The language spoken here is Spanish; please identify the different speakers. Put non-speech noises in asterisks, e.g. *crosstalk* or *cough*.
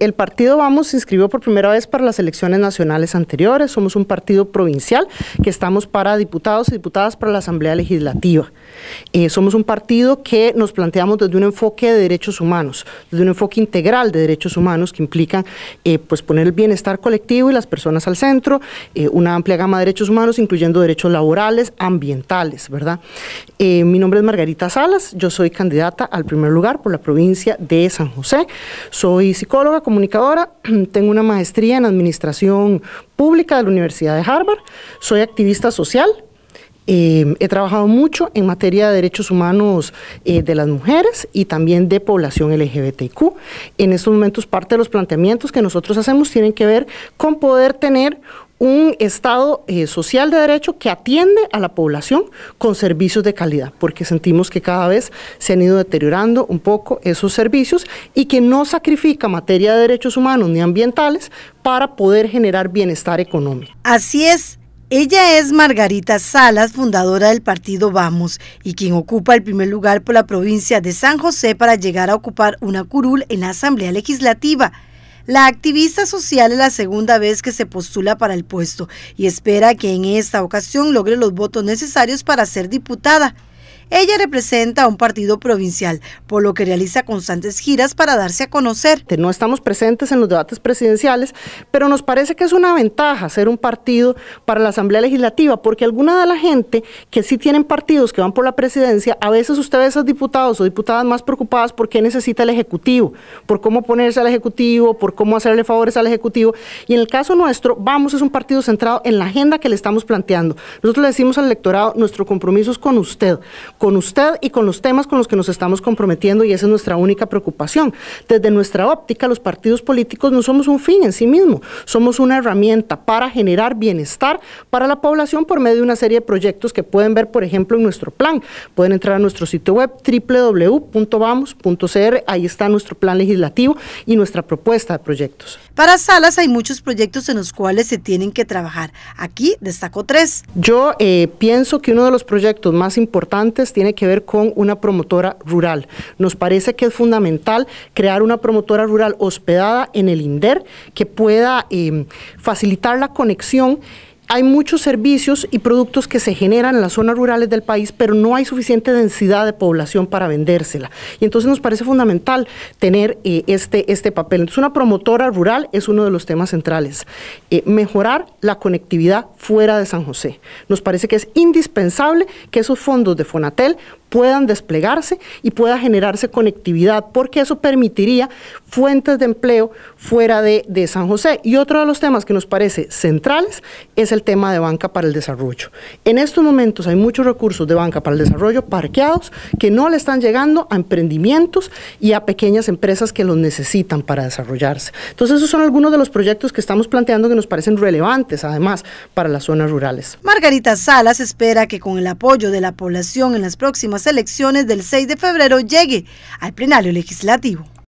Speaker 1: El partido Vamos se inscribió por primera vez para las elecciones nacionales anteriores. Somos un partido provincial que estamos para diputados y diputadas para la Asamblea Legislativa. Eh, somos un partido que nos planteamos desde un enfoque de derechos humanos, desde un enfoque integral de derechos humanos que implica eh, pues poner el bienestar colectivo y las personas al centro, eh, una amplia gama de derechos humanos, incluyendo derechos laborales, ambientales, ¿verdad? mi nombre es Margarita Salas, yo soy candidata al primer lugar por la provincia de San José. Soy psicóloga comunicadora, *clears throat* tengo una maestría en administración pública de la Universidad de Harvard, soy activista social, eh, he trabajado mucho en materia de derechos humanos eh, de las mujeres y también de población LGBTQ. En estos momentos parte de los planteamientos que nosotros hacemos tienen que ver con poder tener un Estado eh, social de derecho que atiende a la población con servicios de calidad, porque sentimos que cada vez se han ido deteriorando un poco esos servicios y que no sacrifica materia de
Speaker 2: derechos humanos ni ambientales para poder generar bienestar económico. Así es. Ella es Margarita Salas, fundadora del partido Vamos, y quien ocupa el primer lugar por la provincia de San José para llegar a ocupar una curul en la Asamblea Legislativa. La activista social es la segunda vez que se postula para el puesto y espera que en esta ocasión logre los votos necesarios para ser diputada. Ella representa a un partido provincial, por lo que realiza constantes giras para darse a conocer. No estamos presentes
Speaker 1: en los debates presidenciales, pero nos parece que es una ventaja ser un partido para la Asamblea Legislativa, porque alguna de la gente que sí tienen partidos que van por la presidencia, a veces ustedes esos diputados o diputadas más preocupadas por qué necesita el Ejecutivo, por cómo ponerse al Ejecutivo, por cómo hacerle favores al Ejecutivo. Y en el caso nuestro, Vamos es un partido centrado en la agenda que le estamos planteando. Nosotros le decimos al electorado, nuestro compromiso es con usted con usted y con los temas con los que nos estamos comprometiendo y esa es nuestra única preocupación. Desde nuestra óptica, los partidos políticos no somos un fin en sí mismo, somos una herramienta para generar bienestar para la población por medio de una serie de proyectos que pueden ver, por ejemplo, en nuestro plan. Pueden entrar a nuestro sitio web www.vamos.cr, ahí está nuestro plan legislativo y nuestra propuesta de proyectos.
Speaker 2: Para Salas hay muchos proyectos en los cuales se tienen que trabajar. Aquí destaco tres.
Speaker 1: Yo eh, pienso que uno de los proyectos más importantes tiene que ver con una promotora rural. Nos parece que es fundamental crear una promotora rural hospedada en el INDER que pueda eh, facilitar la conexión hay muchos servicios y productos que se generan en las zonas rurales del país, pero no hay suficiente densidad de población para vendérsela. Y entonces nos parece fundamental tener eh, este, este papel. Entonces una promotora rural es uno de los temas centrales. Eh, mejorar la conectividad fuera de San José. Nos parece que es indispensable que esos fondos de Fonatel puedan desplegarse y pueda generarse conectividad, porque eso permitiría fuentes de empleo fuera de, de San José. Y otro de los temas que nos parece centrales es el tema de banca para el desarrollo. En estos momentos hay muchos recursos de banca para el desarrollo parqueados que no le están llegando a emprendimientos y a pequeñas empresas que los necesitan para desarrollarse. Entonces esos son algunos de los proyectos que estamos planteando que nos parecen relevantes además para las zonas rurales.
Speaker 2: Margarita Salas espera que con el apoyo de la población en las próximas elecciones del 6 de febrero llegue al plenario legislativo.